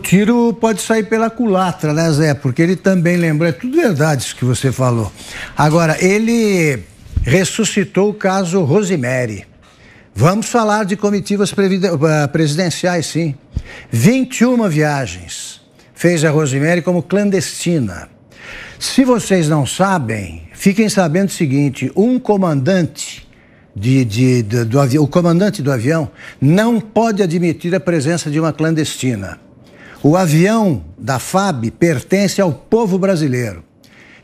O tiro pode sair pela culatra, né, Zé? Porque ele também lembrou, é tudo verdade isso que você falou. Agora, ele ressuscitou o caso Rosemary. Vamos falar de comitivas eh, presidenciais, sim. 21 viagens fez a Rosemary como clandestina. Se vocês não sabem, fiquem sabendo o seguinte: um comandante de, de, de do avião, o comandante do avião não pode admitir a presença de uma clandestina. O avião da FAB pertence ao povo brasileiro.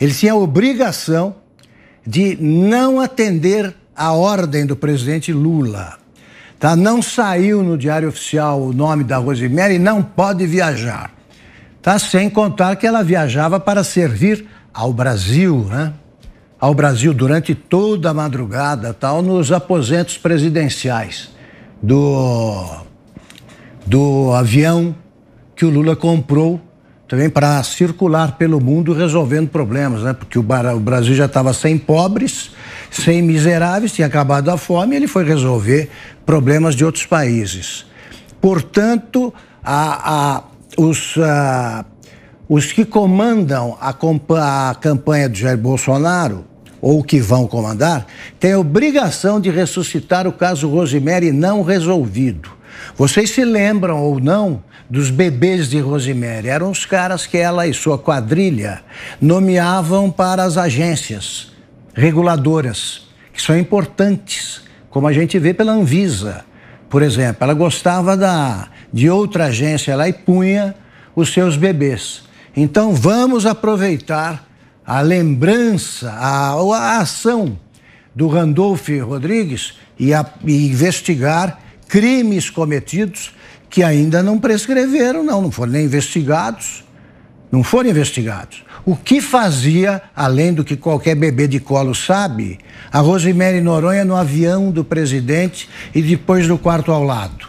Ele tinha a obrigação de não atender a ordem do presidente Lula. Tá? Não saiu no Diário Oficial o nome da Rosemary e não pode viajar. Tá? Sem contar que ela viajava para servir ao Brasil, né? Ao Brasil durante toda a madrugada, tal, nos aposentos presidenciais do, do avião que o Lula comprou também para circular pelo mundo resolvendo problemas, né? Porque o Brasil já estava sem pobres, sem miseráveis, tinha acabado a fome, e ele foi resolver problemas de outros países. Portanto, a, a, os, a, os que comandam a, a campanha de Jair Bolsonaro, ou que vão comandar, têm a obrigação de ressuscitar o caso Rosemary não resolvido vocês se lembram ou não dos bebês de Rosemary? Eram os caras que ela e sua quadrilha nomeavam para as agências reguladoras, que são importantes, como a gente vê pela Anvisa, por exemplo. Ela gostava da, de outra agência lá e punha os seus bebês. Então vamos aproveitar a lembrança, a, a ação do Randolph Rodrigues e, a, e investigar crimes cometidos que ainda não prescreveram, não, não foram nem investigados. Não foram investigados. O que fazia, além do que qualquer bebê de colo sabe, a Rosemary Noronha no avião do presidente e depois no quarto ao lado?